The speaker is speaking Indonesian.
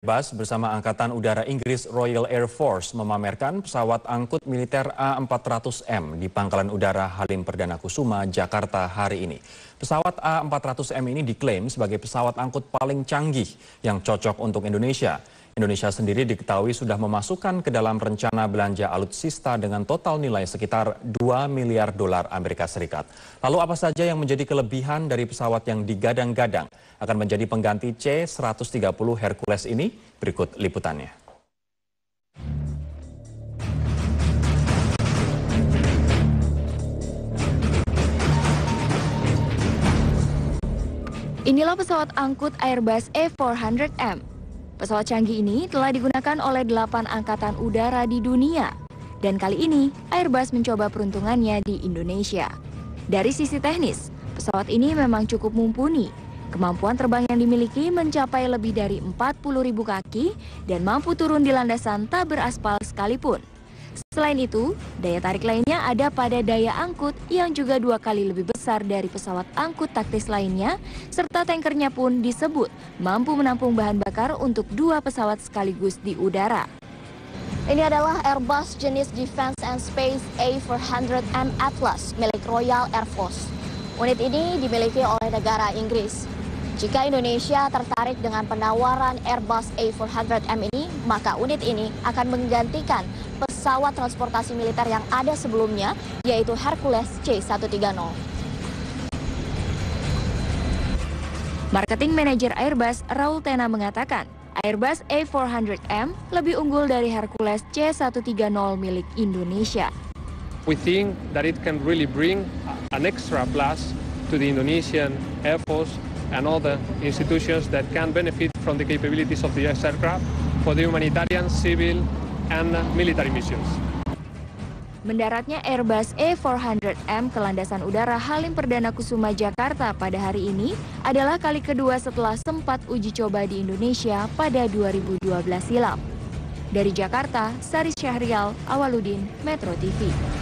Bas bersama Angkatan Udara Inggris Royal Air Force memamerkan pesawat angkut militer A400M di Pangkalan Udara Halim Perdana Kusuma, Jakarta hari ini. Pesawat A400M ini diklaim sebagai pesawat angkut paling canggih yang cocok untuk Indonesia. Indonesia sendiri diketahui sudah memasukkan ke dalam rencana belanja alutsista dengan total nilai sekitar 2 miliar dolar Amerika Serikat. Lalu apa saja yang menjadi kelebihan dari pesawat yang digadang-gadang akan menjadi pengganti C-130 Hercules ini? Berikut liputannya. Inilah pesawat angkut Airbus A400M Pesawat canggih ini telah digunakan oleh delapan angkatan udara di dunia. Dan kali ini, Airbus mencoba peruntungannya di Indonesia. Dari sisi teknis, pesawat ini memang cukup mumpuni. Kemampuan terbang yang dimiliki mencapai lebih dari 40.000 kaki dan mampu turun di landasan tak beraspal sekalipun. Selain itu, daya tarik lainnya ada pada daya angkut yang juga dua kali lebih besar dari pesawat angkut taktis lainnya, serta tankernya pun disebut mampu menampung bahan bakar untuk dua pesawat sekaligus di udara. Ini adalah Airbus jenis Defense and Space A400M Atlas milik Royal Air Force. Unit ini dimiliki oleh negara Inggris. Jika Indonesia tertarik dengan penawaran Airbus A400M ini, maka unit ini akan menggantikan pesawat transportasi militer yang ada sebelumnya, yaitu Hercules C-130. Marketing Manager Airbus Raul Tena mengatakan, Airbus A400M lebih unggul dari Hercules C130 milik Indonesia. We think that it can really bring an extra plus to the Indonesian Air Force and other institutions that can benefit from the capabilities of the aircraft for the humanitarian, civil, and military missions. Mendaratnya Airbus A400M ke landasan udara Halim Perdana Kusuma Jakarta pada hari ini adalah kali kedua setelah sempat uji coba di Indonesia pada 2012 silam. Dari Jakarta, Sari Syahrial, Awaludin, Metro TV.